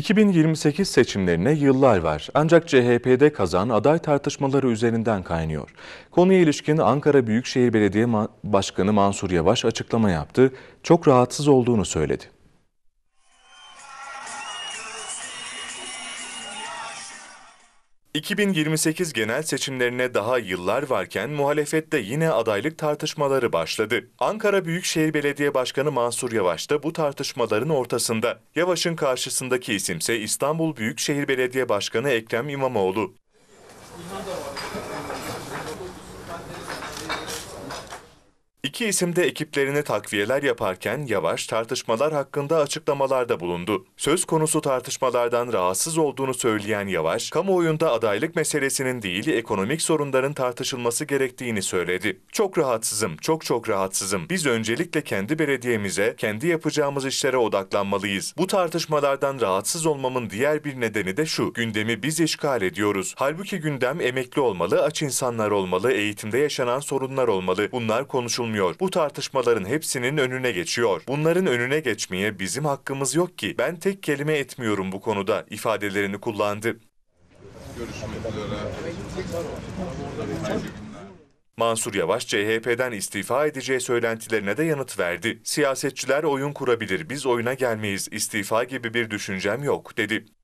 2028 seçimlerine yıllar var. Ancak CHP'de kazan aday tartışmaları üzerinden kaynıyor. Konuya ilişkin Ankara Büyükşehir Belediye Başkanı Mansur Yavaş açıklama yaptı. Çok rahatsız olduğunu söyledi. 2028 genel seçimlerine daha yıllar varken muhalefette yine adaylık tartışmaları başladı. Ankara Büyükşehir Belediye Başkanı Mansur Yavaş da bu tartışmaların ortasında. Yavaş'ın karşısındaki isimse İstanbul Büyükşehir Belediye Başkanı Ekrem İmamoğlu. İki isim de ekiplerine takviyeler yaparken Yavaş tartışmalar hakkında açıklamalarda bulundu. Söz konusu tartışmalardan rahatsız olduğunu söyleyen Yavaş, kamuoyunda adaylık meselesinin değil ekonomik sorunların tartışılması gerektiğini söyledi. Çok rahatsızım, çok çok rahatsızım. Biz öncelikle kendi belediyemize, kendi yapacağımız işlere odaklanmalıyız. Bu tartışmalardan rahatsız olmamın diğer bir nedeni de şu, gündemi biz işgal ediyoruz. Halbuki gündem emekli olmalı, aç insanlar olmalı, eğitimde yaşanan sorunlar olmalı. Bunlar konuşulmuyor geçmiyor. Bu tartışmaların hepsinin önüne geçiyor. Bunların önüne geçmeye bizim hakkımız yok ki. Ben tek kelime etmiyorum bu konuda ifadelerini kullandı. Mansur Yavaş CHP'den istifa edeceği söylentilerine de yanıt verdi. Siyasetçiler oyun kurabilir, biz oyuna gelmeyiz, istifa gibi bir düşüncem yok dedi.